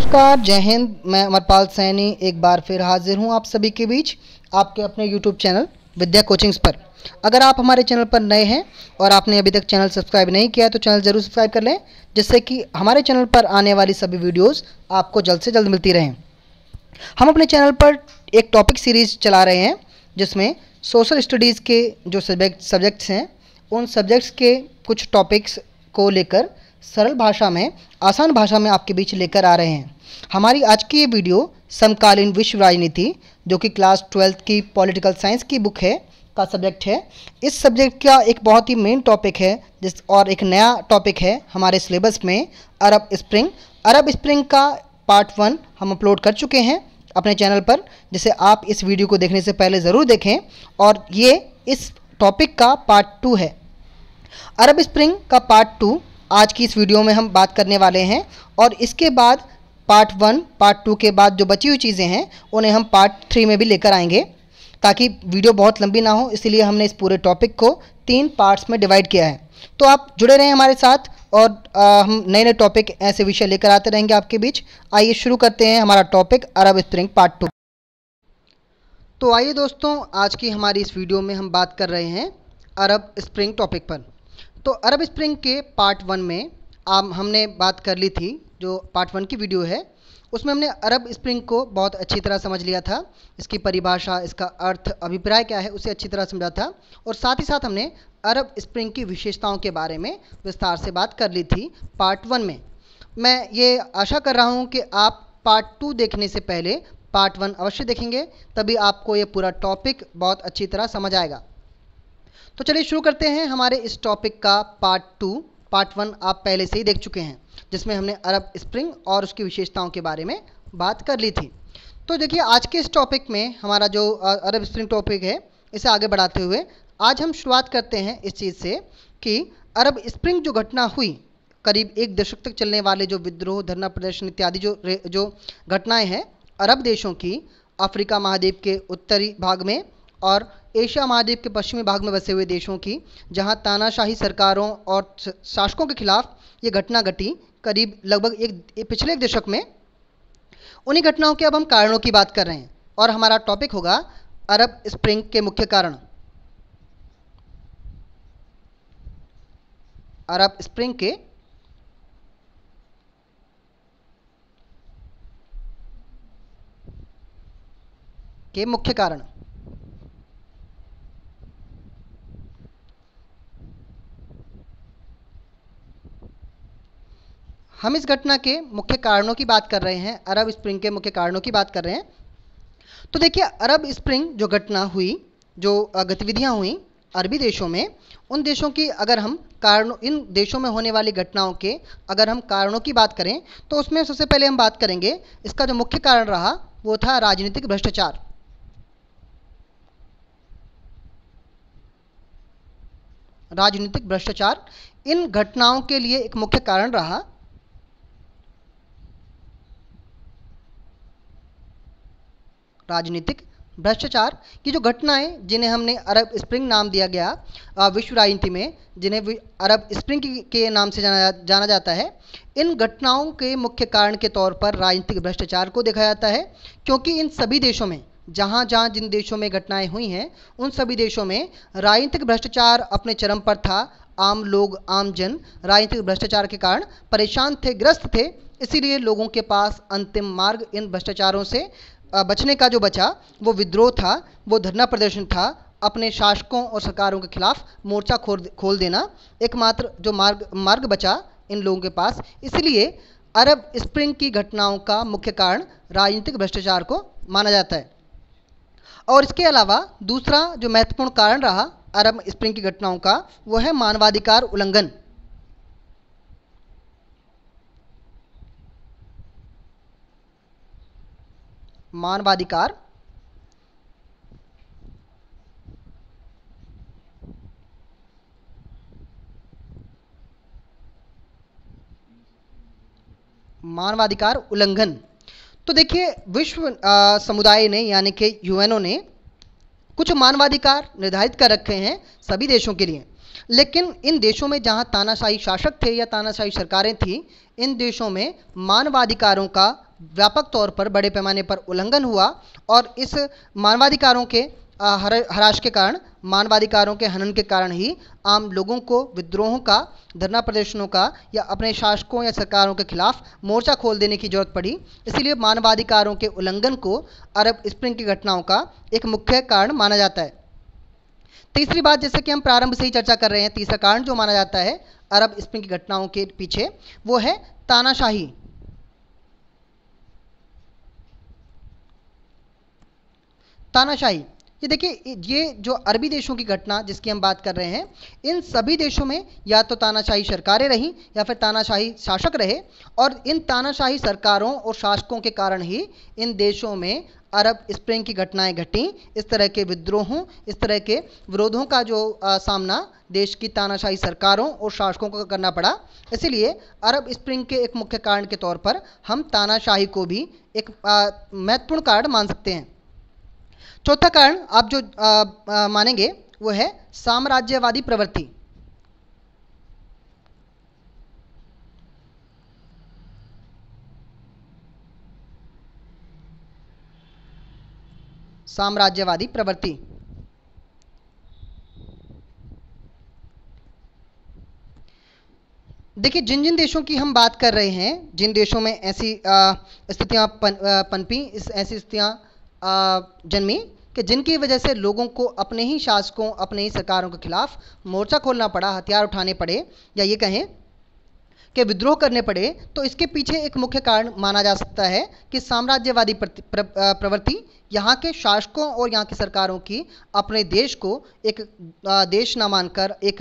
नमस्कार जय हिंद मैं अमरपाल सैनी एक बार फिर हाजिर हूं आप सभी के बीच आपके अपने यूट्यूब चैनल विद्या कोचिंग्स पर अगर आप हमारे चैनल पर नए हैं और आपने अभी तक चैनल सब्सक्राइब नहीं किया है तो चैनल ज़रूर सब्सक्राइब कर लें जिससे कि हमारे चैनल पर आने वाली सभी वीडियोज़ आपको जल्द से जल्द मिलती रहें हम अपने चैनल पर एक टॉपिक सीरीज़ चला रहे हैं जिसमें सोशल स्टडीज़ के जो सब्जेक्ट सब्जेक्ट्स हैं उन सब्जेक्ट्स के कुछ टॉपिक्स को लेकर सरल भाषा में आसान भाषा में आपके बीच लेकर आ रहे हैं हमारी आज की ये वीडियो समकालीन विश्व राजनीति जो कि क्लास ट्वेल्थ की पॉलिटिकल साइंस की बुक है का सब्जेक्ट है इस सब्जेक्ट का एक बहुत ही मेन टॉपिक है जिस और एक नया टॉपिक है हमारे सिलेबस में अरब स्प्रिंग अरब स्प्रिंग का पार्ट वन हम अपलोड कर चुके हैं अपने चैनल पर जिसे आप इस वीडियो को देखने से पहले ज़रूर देखें और ये इस टॉपिक का पार्ट टू है अरब स्प्रिंग का पार्ट टू आज की इस वीडियो में हम बात करने वाले हैं और इसके बाद पार्ट वन पार्ट टू के बाद जो बची हुई चीज़ें हैं उन्हें हम पार्ट थ्री में भी लेकर आएंगे ताकि वीडियो बहुत लंबी ना हो इसलिए हमने इस पूरे टॉपिक को तीन पार्ट्स में डिवाइड किया है तो आप जुड़े रहें हमारे साथ और आ, हम नए नए टॉपिक ऐसे विषय लेकर आते रहेंगे आपके बीच आइए शुरू करते हैं हमारा topic Arab spring part two तो आइए दोस्तों आज की हमारी इस वीडियो में हम बात कर रहे हैं अरब स्प्रिंग टॉपिक पर तो अरब स्प्रिंग के पार्ट वन में आप हमने बात कर ली थी जो पार्ट वन की वीडियो है उसमें हमने अरब स्प्रिंग को बहुत अच्छी तरह समझ लिया था इसकी परिभाषा इसका अर्थ अभिप्राय क्या है उसे अच्छी तरह समझा था और साथ ही साथ हमने अरब स्प्रिंग की विशेषताओं के बारे में विस्तार से बात कर ली थी पार्ट वन में मैं ये आशा कर रहा हूँ कि आप पार्ट टू देखने से पहले पार्ट वन अवश्य देखेंगे तभी आपको ये पूरा टॉपिक बहुत अच्छी तरह समझ आएगा तो चलिए शुरू करते हैं हमारे इस टॉपिक का पार्ट टू पार्ट वन आप पहले से ही देख चुके हैं जिसमें हमने अरब स्प्रिंग और उसकी विशेषताओं के बारे में बात कर ली थी तो देखिए आज के इस टॉपिक में हमारा जो अरब स्प्रिंग टॉपिक है इसे आगे बढ़ाते हुए आज हम शुरुआत करते हैं इस चीज़ से कि अरब स्प्रिंग जो घटना हुई करीब एक दशक तक चलने वाले जो विद्रोह धरना प्रदर्शन इत्यादि जो जो घटनाएं हैं अरब देशों की अफ्रीका महाद्वीप के उत्तरी भाग में और एशिया महाद्वीप के पश्चिमी भाग में बसे हुए देशों की जहां तानाशाही सरकारों और शासकों के खिलाफ ये घटना घटी करीब लगभग एक पिछले एक दशक में उन्हीं घटनाओं के अब हम कारणों की बात कर रहे हैं और हमारा टॉपिक होगा अरब स्प्रिंग के मुख्य कारण अरब स्प्रिंग के के मुख्य कारण हम इस घटना के मुख्य कारणों की बात कर रहे हैं अरब स्प्रिंग के मुख्य कारणों की बात कर रहे हैं तो देखिए अरब स्प्रिंग जो घटना हुई जो गतिविधियाँ हुई अरबी देशों में उन देशों की अगर हम कारणों इन देशों में होने वाली घटनाओं के अगर हम कारणों की बात करें तो उसमें सबसे पहले हम बात करेंगे इसका जो मुख्य कारण रहा वो था राजनीतिक भ्रष्टाचार राजनीतिक भ्रष्टाचार इन घटनाओं के लिए एक मुख्य कारण रहा राजनीतिक भ्रष्टाचार की जो घटनाएं जिन्हें हमने अरब स्प्रिंग नाम दिया गया विश्व राजनीति में जिन्हें अरब स्प्रिंग के नाम से जाना जाना जाता है इन घटनाओं के मुख्य कारण के तौर पर राजनीतिक भ्रष्टाचार को देखा जाता है क्योंकि इन सभी देशों में जहाँ जहाँ जिन देशों में घटनाएं हुई हैं उन सभी देशों में राजनीतिक भ्रष्टाचार अपने चरम पर था आम लोग आम जन राजनीतिक भ्रष्टाचार के कारण परेशान थे ग्रस्त थे इसीलिए लोगों के पास अंतिम मार्ग इन भ्रष्टाचारों से बचने का जो बचा वो विद्रोह था वो धरना प्रदर्शन था अपने शासकों और सरकारों के खिलाफ मोर्चा खोल खोल देना एकमात्र जो मार्ग मार्ग बचा इन लोगों के पास इसलिए अरब स्प्रिंग की घटनाओं का मुख्य कारण राजनीतिक भ्रष्टाचार को माना जाता है और इसके अलावा दूसरा जो महत्वपूर्ण कारण रहा अरब स्प्रिंग की घटनाओं का वो है मानवाधिकार उल्लंघन मानवाधिकार मानवाधिकार उल्लंघन तो देखिए विश्व समुदाय ने यानी कि यूएनओ ने कुछ मानवाधिकार निर्धारित कर रखे हैं सभी देशों के लिए लेकिन इन देशों में जहां तानाशाही शासक थे या तानाशाही सरकारें थीं इन देशों में मानवाधिकारों का व्यापक तौर पर बड़े पैमाने पर उल्लंघन हुआ और इस मानवाधिकारों के हर हराश के कारण मानवाधिकारों के हनन के कारण ही आम लोगों को विद्रोहों का धरना प्रदर्शनों का या अपने शासकों या सरकारों के खिलाफ मोर्चा खोल देने की जरूरत पड़ी इसीलिए मानवाधिकारों के उल्लंघन को अरब स्प्रिंग की घटनाओं का एक मुख्य कारण माना जाता है तीसरी बात जैसे कि हम प्रारंभ से ही चर्चा कर रहे हैं तीसरा कारण जो माना जाता है अरब स्प्रिंग की घटनाओं के पीछे वो है तानाशाही तानाशाही ये देखिए ये जो अरबी देशों की घटना जिसकी हम बात कर रहे हैं इन सभी देशों में या तो तानाशाही सरकारें रहीं या फिर तानाशाही शासक रहे और इन तानाशाही सरकारों और शासकों के कारण ही इन देशों में अरब स्प्रिंग की घटनाएं घटी इस तरह के विद्रोहों इस तरह के विरोधों का जो आ, सामना देश की तानाशाही सरकारों और शासकों को करना पड़ा इसीलिए अरब स्प्रिंग के एक मुख्य कारण के तौर पर हम तानाशाही को भी एक महत्वपूर्ण कारण मान सकते हैं चौथा कारण आप जो आ, आ, मानेंगे वो है साम्राज्यवादी प्रवृत्ति साम्राज्यवादी प्रवृत्ति देखिए जिन जिन देशों की हम बात कर रहे हैं जिन देशों में ऐसी स्थितियां पन, पनपी ऐसी स्थितियां जन्मे कि जिनकी वजह से लोगों को अपने ही शासकों अपने ही सरकारों के खिलाफ मोर्चा खोलना पड़ा हथियार उठाने पड़े या ये कहें कि विद्रोह करने पड़े तो इसके पीछे एक मुख्य कारण माना जा सकता है कि साम्राज्यवादी प्रवृत्ति यहाँ के शासकों और यहाँ की सरकारों की अपने देश को एक देश न मानकर एक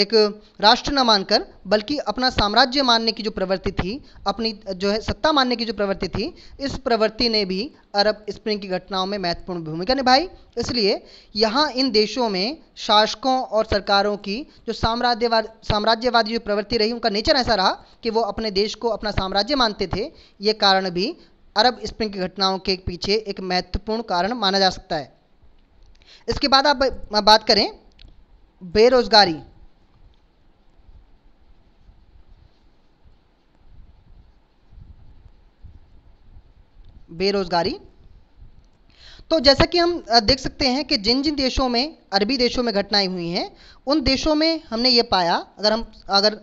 एक राष्ट्र न मानकर बल्कि अपना साम्राज्य मानने की जो प्रवृत्ति थी अपनी जो है सत्ता मानने की जो प्रवृत्ति थी इस प्रवृत्ति ने भी अरब स्प्रिंग की घटनाओं में महत्वपूर्ण भूमिका निभाई इसलिए यहाँ इन देशों में शासकों और सरकारों की जो साम्राज्यवाद साम्राज्यवादी जो प्रवृत्ति रही उनका नेचर ऐसा रहा कि वो अपने देश को अपना साम्राज्य मानते थे ये कारण भी अरब स्प्रिंग की घटनाओं के पीछे एक महत्वपूर्ण कारण माना जा सकता है इसके बाद आप बात करें बेरोजगारी बेरोजगारी तो जैसा कि हम देख सकते हैं कि जिन जिन देशों में अरबी देशों में घटनाएं हुई हैं उन देशों में हमने ये पाया अगर हम अगर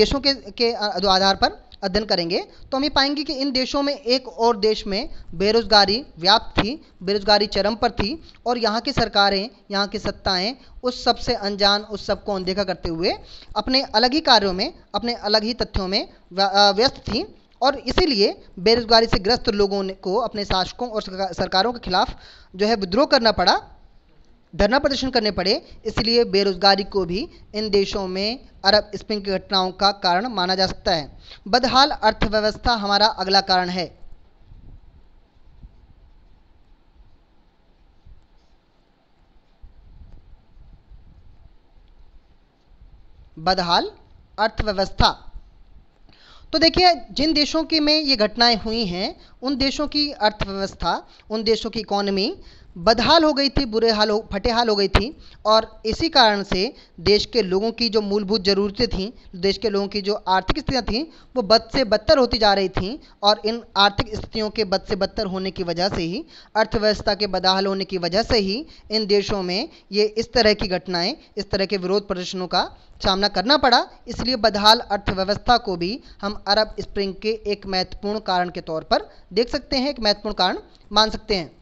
देशों के के आधार पर अध्ययन करेंगे तो हम ये पाएंगे कि इन देशों में एक और देश में बेरोजगारी व्याप्त थी बेरोजगारी चरम पर थी और यहाँ की सरकारें यहाँ की सत्ताएं उस सब से अनजान उस सब को अनदेखा करते हुए अपने अलग ही कार्यों में अपने अलग ही तथ्यों में व्यस्त थी और इसीलिए बेरोजगारी से ग्रस्त लोगों को अपने शासकों और सरकारों के खिलाफ जो है विद्रोह करना पड़ा धरना प्रदर्शन करने पड़े इसलिए बेरोजगारी को भी इन देशों में अरब स्प्रिंग की घटनाओं का कारण माना जा सकता है बदहाल अर्थव्यवस्था हमारा अगला कारण है बदहाल अर्थव्यवस्था तो देखिए जिन देशों की में ये घटनाएं हुई हैं उन देशों की अर्थव्यवस्था उन देशों की इकोनॉमी बदहाल हो गई थी बुरे हाल हो फटेहाल हो गई थी और इसी कारण से देश के लोगों की जो मूलभूत ज़रूरतें थीं देश के लोगों की जो आर्थिक स्थितियाँ थीं वो बद से बदतर होती जा रही थीं और इन आर्थिक स्थितियों के बद से बदतर होने की वजह से ही अर्थव्यवस्था के बदहाल होने की वजह से ही इन देशों में ये इस तरह की घटनाएँ इस तरह के विरोध प्रदर्शनों का सामना करना पड़ा इसलिए बदहाल अर्थव्यवस्था को भी हम अरब स्प्रिंग के एक महत्वपूर्ण कारण के तौर पर देख सकते हैं एक महत्वपूर्ण कारण मान सकते हैं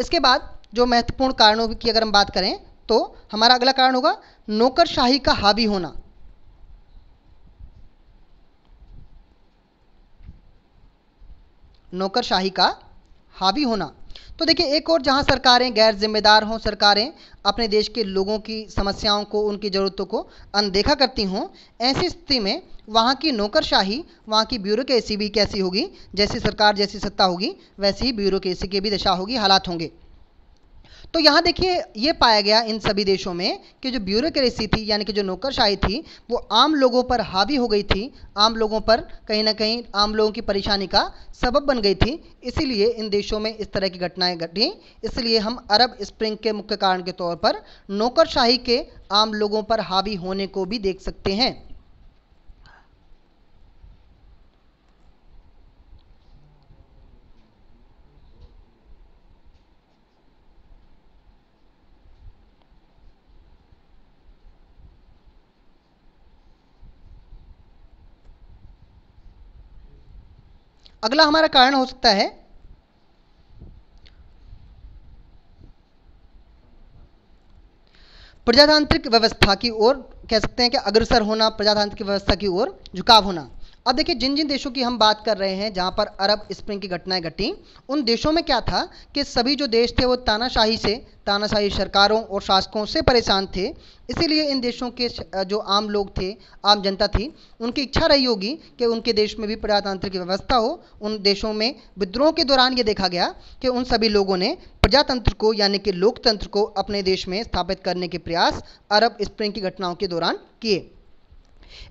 इसके बाद जो महत्वपूर्ण कारणों की अगर हम बात करें तो हमारा अगला कारण होगा नौकरशाही का हावी होना नौकरशाही का हावी होना तो देखिए एक और जहां सरकारें गैर जिम्मेदार हों सरकारें अपने देश के लोगों की समस्याओं को उनकी ज़रूरतों को अनदेखा करती हों ऐसी स्थिति में वहाँ की नौकरशाही वहाँ की ब्यूरोक्रेसी भी कैसी होगी जैसी सरकार जैसी सत्ता होगी वैसी ही ब्यूरोक्रेसी की भी दशा होगी हालात होंगे तो यहाँ देखिए ये पाया गया इन सभी देशों में कि जो ब्यूरोक्रेसी थी यानी कि जो नौकरशाही थी वो आम लोगों पर हावी हो गई थी आम लोगों पर कहीं ना कहीं आम लोगों की परेशानी का सबब बन गई थी इसीलिए इन देशों में इस तरह की घटनाएं घटी इसलिए हम अरब स्प्रिंग के मुख्य कारण के तौर पर नौकरशाही के आम लोगों पर हावी होने को भी देख सकते हैं अगला हमारा कारण हो सकता है प्रजातांत्रिक व्यवस्था की ओर कह सकते हैं कि अग्रसर होना प्रजातांत्रिक व्यवस्था की ओर झुकाव होना अब देखिए जिन जिन देशों की हम बात कर रहे हैं जहाँ पर अरब स्प्रिंग की घटनाएं घटी उन देशों में क्या था कि सभी जो देश थे वो तानाशाही से तानाशाही सरकारों और शासकों से परेशान थे इसीलिए इन देशों के जो आम लोग थे आम जनता थी उनकी इच्छा रही होगी कि उनके देश में भी प्रजातांत्रिक व्यवस्था हो उन देशों में विद्रोह के दौरान ये देखा गया कि उन सभी लोगों ने प्रजातंत्र को यानी कि लोकतंत्र को अपने देश में स्थापित करने के प्रयास अरब स्प्रिंग की घटनाओं के दौरान किए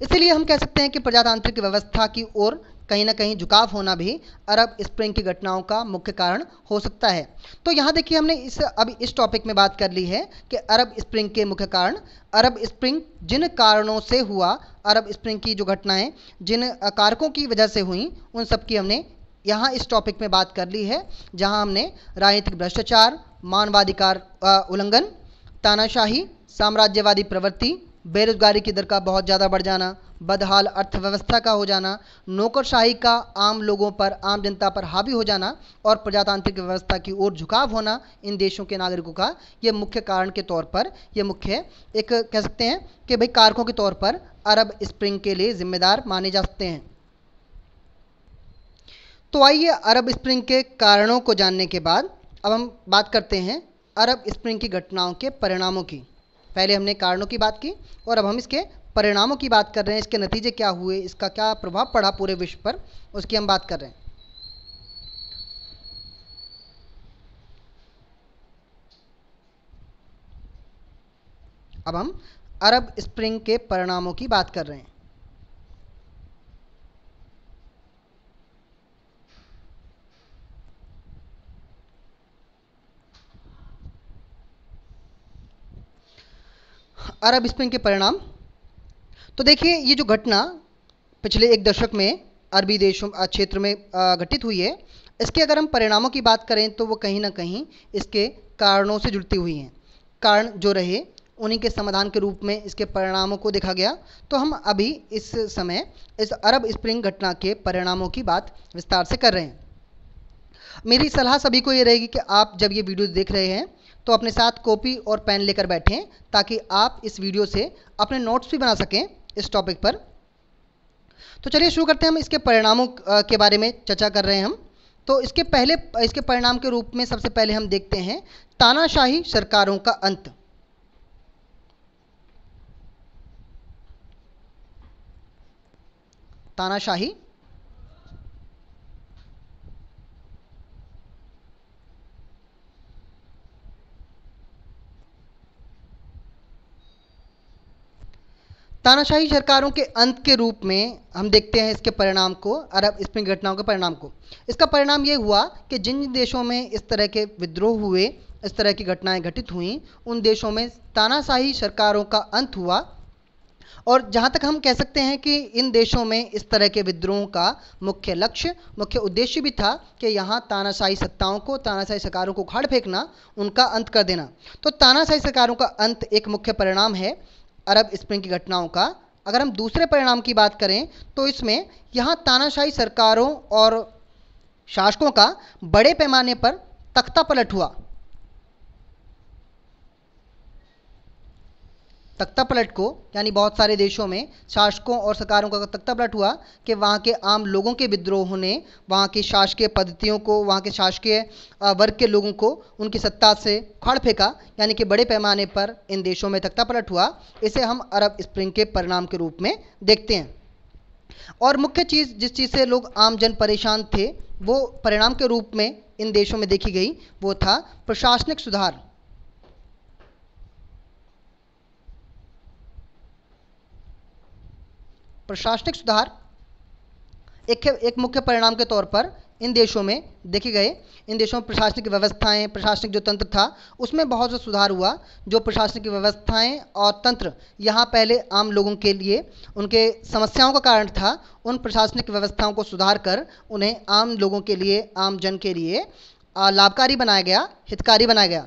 इसीलिए हम कह सकते हैं कि प्रजातांत्रिक व्यवस्था की ओर कहीं ना कहीं झुकाव होना भी अरब स्प्रिंग की घटनाओं का मुख्य कारण हो सकता है तो यहाँ देखिए हमने इस अब इस टॉपिक में बात कर ली है कि अरब स्प्रिंग के मुख्य कारण अरब स्प्रिंग जिन कारणों से हुआ अरब स्प्रिंग की जो घटनाएं जिन कारकों की वजह से हुई उन सब की हमने यहाँ इस टॉपिक में बात कर ली है जहाँ हमने राजनीतिक भ्रष्टाचार मानवाधिकार उल्लंघन तानाशाही साम्राज्यवादी प्रवृत्ति बेरोजगारी की दर का बहुत ज़्यादा बढ़ जाना बदहाल अर्थव्यवस्था का हो जाना नौकरशाही का आम लोगों पर आम जनता पर हावी हो जाना और प्रजातांत्रिक व्यवस्था की ओर झुकाव होना इन देशों के नागरिकों का ये मुख्य कारण के तौर पर ये मुख्य एक कह सकते हैं कि भाई कारकों के तौर पर अरब स्प्रिंग के लिए जिम्मेदार माने जा सकते हैं तो आइए अरब स्प्रिंग के कारणों को जानने के बाद अब हम बात करते हैं अरब स्प्रिंग की घटनाओं के परिणामों की पहले हमने कारणों की बात की और अब हम इसके परिणामों की बात कर रहे हैं इसके नतीजे क्या हुए इसका क्या प्रभाव पड़ा पूरे विश्व पर उसकी हम बात कर रहे हैं अब हम अरब स्प्रिंग के परिणामों की बात कर रहे हैं अरब स्प्रिंग के परिणाम तो देखिए ये जो घटना पिछले एक दशक में अरबी देशों क्षेत्र में घटित हुई है इसके अगर हम परिणामों की बात करें तो वो कहीं ना कहीं इसके कारणों से जुड़ती हुई हैं कारण जो रहे उन्हीं के समाधान के रूप में इसके परिणामों को देखा गया तो हम अभी इस समय इस अरब स्प्रिंग घटना के परिणामों की बात विस्तार से कर रहे हैं मेरी सलाह सभी को ये रहेगी कि आप जब ये वीडियो देख रहे हैं तो अपने साथ कॉपी और पेन लेकर बैठें ताकि आप इस वीडियो से अपने नोट्स भी बना सकें इस टॉपिक पर तो चलिए शुरू करते हैं हम इसके परिणामों के बारे में चर्चा कर रहे हैं हम तो इसके पहले इसके परिणाम के रूप में सबसे पहले हम देखते हैं तानाशाही सरकारों का अंत तानाशाही तानाशाही सरकारों के अंत के रूप में हम देखते हैं इसके परिणाम को अरब स्प्रिंग घटनाओं के परिणाम को इसका परिणाम ये हुआ कि जिन देशों में इस तरह के विद्रोह हुए इस तरह की घटनाएं घटित हुई उन देशों में तानाशाही सरकारों का अंत हुआ और जहाँ तक हम कह सकते हैं कि इन देशों में इस तरह के विद्रोहों का मुख्य लक्ष्य मुख्य उद्देश्य भी था कि यहाँ तानाशाही सत्ताओं को तानाशाही सरकारों को उखाड़ फेंकना उनका अंत कर देना तो तानाशाही सरकारों का अंत एक मुख्य परिणाम है अरब स्प्रिंग की घटनाओं का अगर हम दूसरे परिणाम की बात करें तो इसमें यहाँ तानाशाही सरकारों और शासकों का बड़े पैमाने पर तख्ता पलट हुआ तख्ता पलट को यानी बहुत सारे देशों में शासकों और सरकारों का तख्ता पलट हुआ कि वहाँ के आम लोगों के विद्रोह ने वहाँ की शासकीय पद्धतियों को वहाँ के शासकीय वर्ग के लोगों को उनकी सत्ता से खड़ फेंका यानी कि बड़े पैमाने पर इन देशों में तख्ता पलट हुआ इसे हम अरब स्प्रिंग के परिणाम के रूप में देखते हैं और मुख्य चीज़ जिस चीज़ से लोग आम जन परेशान थे वो परिणाम के रूप में इन देशों में देखी गई वो था प्रशासनिक सुधार प्रशासनिक सुधार एक एक मुख्य परिणाम के तौर पर इन देशों में देखे गए इन देशों में प्रशासनिक व्यवस्थाएं प्रशासनिक जो तंत्र था उसमें बहुत सा सुधार हुआ जो प्रशासनिक व्यवस्थाएं और तंत्र यहाँ पहले आम लोगों के लिए उनके समस्याओं का कारण था उन प्रशासनिक व्यवस्थाओं को सुधार कर उन्हें आम लोगों के लिए आम जन के लिए लाभकारी बनाया गया हितकारी बनाया गया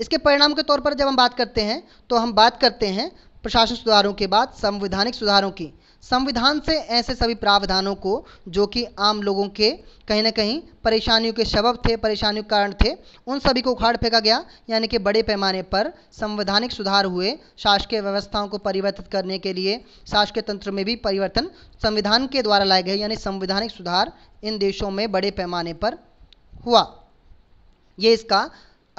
इसके परिणाम के तौर पर जब हम बात करते हैं तो हम बात करते हैं प्रशासन सुधारों के बाद संवैधानिक सुधारों की संविधान से ऐसे सभी प्रावधानों को जो कि आम लोगों के कहीं ना कहीं परेशानियों के सबब थे परेशानियों के कारण थे उन सभी को उखाड़ फेंका गया यानी कि बड़े पैमाने पर संवैधानिक सुधार हुए शासकीय व्यवस्थाओं को परिवर्तित करने के लिए शासकीय तंत्र में भी परिवर्तन संविधान के द्वारा लाए गए यानी संवैधानिक सुधार इन देशों में बड़े पैमाने पर हुआ ये इसका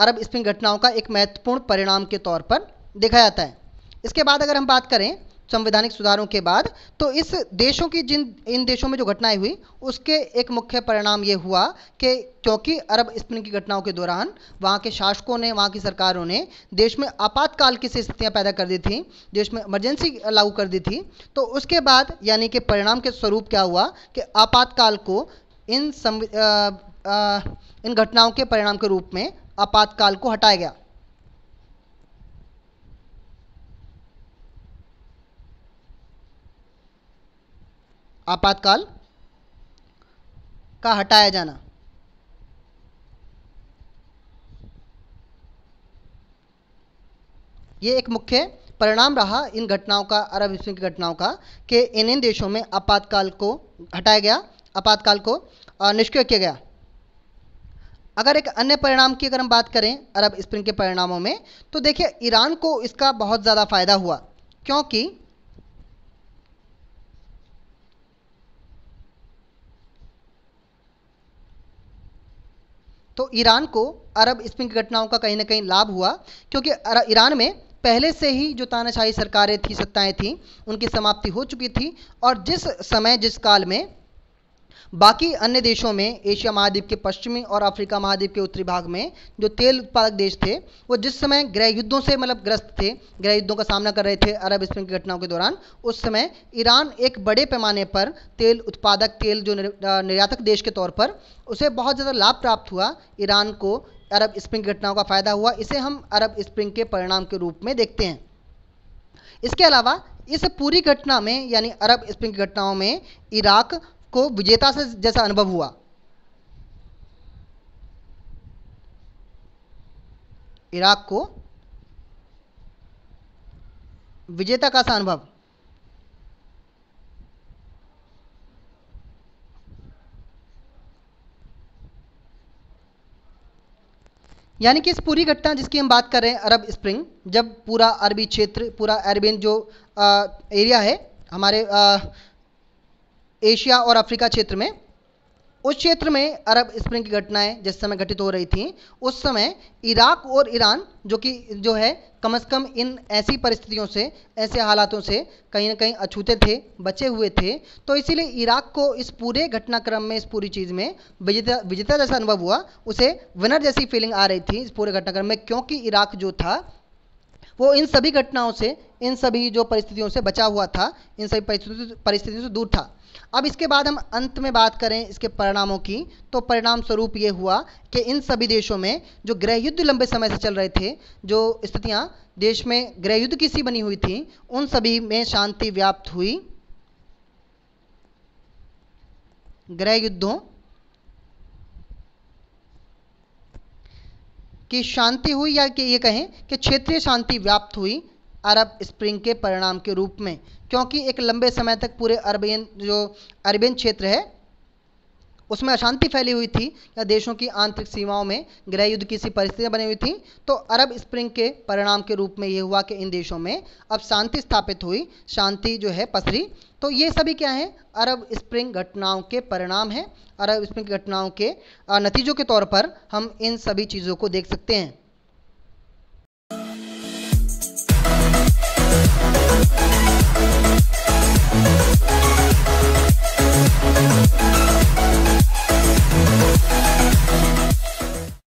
अरब स्प्रिंग घटनाओं का एक महत्वपूर्ण परिणाम के तौर पर देखा जाता है इसके बाद अगर हम बात करें संवैधानिक सुधारों के बाद तो इस देशों की जिन इन देशों में जो घटनाएं हुई उसके एक मुख्य परिणाम ये हुआ कि क्योंकि अरब स्प्रिंग की घटनाओं के दौरान वहाँ के शासकों ने वहाँ की सरकारों ने देश में आपातकाल की स्थितियाँ पैदा कर दी थी देश में इमरजेंसी लागू कर दी थी तो उसके बाद यानी कि परिणाम के स्वरूप क्या हुआ कि आपातकाल को इन सम, आ, आ, इन घटनाओं के परिणाम के रूप में आपातकाल को हटाया गया आपातकाल का हटाया जाना ये एक मुख्य परिणाम रहा इन घटनाओं का अरब विश्व की घटनाओं का कि इन इन देशों में आपातकाल को हटाया गया आपातकाल को निष्क्रिय किया गया अगर एक अन्य परिणाम की अगर हम बात करें अरब स्प्रिंग के परिणामों में तो देखिए ईरान को इसका बहुत ज़्यादा फ़ायदा हुआ क्योंकि तो ईरान को अरब स्प्रिंग की घटनाओं का कहीं ना कहीं लाभ हुआ क्योंकि ईरान में पहले से ही जो तानाशाही सरकारें थी सत्ताएं थी उनकी समाप्ति हो चुकी थी और जिस समय जिस काल में बाकी अन्य देशों में एशिया महाद्वीप के पश्चिमी और अफ्रीका महाद्वीप के उत्तरी भाग में जो तेल उत्पादक देश थे वो जिस समय गृह युद्धों से मतलब ग्रस्त थे गृह युद्धों का सामना कर रहे थे अरब स्प्रिंग की घटनाओं के दौरान उस समय ईरान एक बड़े पैमाने पर तेल उत्पादक तेल जो निर्यातक देश के तौर पर उसे बहुत ज़्यादा लाभ प्राप्त हुआ ईरान को अरब स्प्रिंग घटनाओं का फ़ायदा हुआ इसे हम अरब स्प्रिंग के परिणाम के रूप में देखते हैं इसके अलावा इस पूरी घटना में यानी अरब स्प्रिंग घटनाओं में इराक को विजेता से जैसा अनुभव हुआ इराक को विजेता का सा अनुभव यानी कि इस पूरी घटना जिसकी हम बात कर रहे हैं अरब स्प्रिंग जब पूरा अरबी क्षेत्र पूरा अरबियन जो आ, एरिया है हमारे आ, एशिया और अफ्रीका क्षेत्र में उस क्षेत्र में अरब स्प्रिंग की घटनाएं जिस समय घटित हो रही थी उस समय इराक और ईरान जो कि जो है कम से कम इन ऐसी परिस्थितियों से ऐसे हालातों से कहीं ना कहीं अछूते थे बचे हुए थे तो इसीलिए इराक को इस पूरे घटनाक्रम में इस पूरी चीज़ में विजेता विजेता जैसा अनुभव हुआ उसे विनर जैसी फीलिंग आ रही थी इस पूरे घटनाक्रम में क्योंकि इराक जो था वो इन सभी घटनाओं से इन सभी जो परिस्थितियों से बचा हुआ था इन सभी परिस्थितियों से दूर था अब इसके बाद हम अंत में बात करें इसके परिणामों की तो परिणाम स्वरूप ये हुआ कि इन सभी देशों में जो गृह युद्ध लंबे समय से चल रहे थे जो स्थितियाँ देश में गृह युद्ध की सी बनी हुई थी उन सभी में शांति व्याप्त हुई गृह युद्धों कि शांति हुई या कि ये कहें कि क्षेत्रीय शांति व्याप्त हुई अरब स्प्रिंग के परिणाम के रूप में क्योंकि एक लंबे समय तक पूरे अरबियन जो अरबियन क्षेत्र है उसमें अशांति फैली हुई थी या देशों की आंतरिक सीमाओं में गृह युद्ध की सी परिस्थितियाँ बनी हुई थी तो अरब स्प्रिंग के परिणाम के रूप में ये हुआ कि इन देशों में अब शांति स्थापित हुई शांति जो है पसरी तो ये सभी क्या हैं अरब स्प्रिंग घटनाओं के परिणाम हैं अरब स्प्रिंग घटनाओं के नतीजों के तौर पर हम इन सभी चीज़ों को देख सकते हैं you.